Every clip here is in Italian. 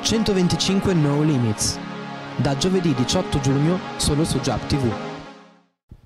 125 No Limits. Da giovedì 18 giugno solo su Jab TV.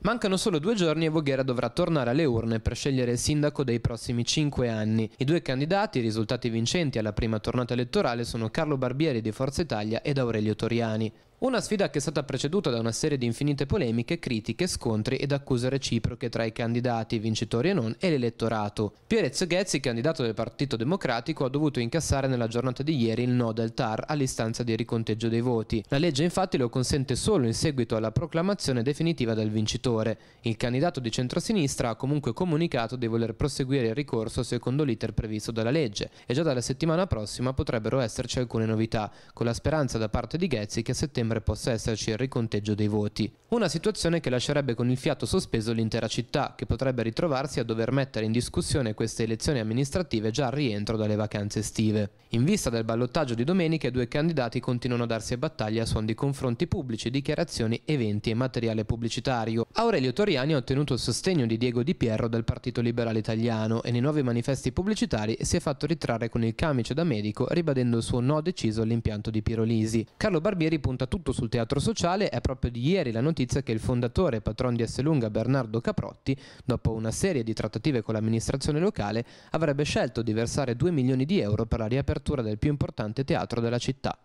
Mancano solo due giorni e Voghera dovrà tornare alle urne per scegliere il sindaco dei prossimi cinque anni. I due candidati, risultati vincenti alla prima tornata elettorale, sono Carlo Barbieri di Forza Italia ed Aurelio Toriani. Una sfida che è stata preceduta da una serie di infinite polemiche, critiche, scontri ed accuse reciproche tra i candidati, vincitori e non, e l'elettorato. Pierezzo Ghezzi, candidato del Partito Democratico, ha dovuto incassare nella giornata di ieri il no del TAR all'istanza di riconteggio dei voti. La legge infatti lo consente solo in seguito alla proclamazione definitiva del vincitore. Il candidato di centrosinistra ha comunque comunicato di voler proseguire il ricorso secondo l'iter previsto dalla legge e già dalla settimana prossima potrebbero esserci alcune novità, con la speranza da parte di Ghezzi che a settembre settembre possa esserci il riconteggio dei voti. Una situazione che lascerebbe con il fiato sospeso l'intera città, che potrebbe ritrovarsi a dover mettere in discussione queste elezioni amministrative già al rientro dalle vacanze estive. In vista del ballottaggio di domenica, i due candidati continuano a darsi battaglia a suon di confronti pubblici, dichiarazioni, eventi e materiale pubblicitario. Aurelio Toriani ha ottenuto il sostegno di Diego Di Pierro del Partito Liberale Italiano e nei nuovi manifesti pubblicitari si è fatto ritrarre con il camice da medico ribadendo il suo no deciso all'impianto di Pirolisi. Carlo Barbieri punta tutto sul teatro sociale è proprio di ieri la notizia che il fondatore e patron di Esselunga Bernardo Caprotti, dopo una serie di trattative con l'amministrazione locale, avrebbe scelto di versare 2 milioni di euro per la riapertura del più importante teatro della città.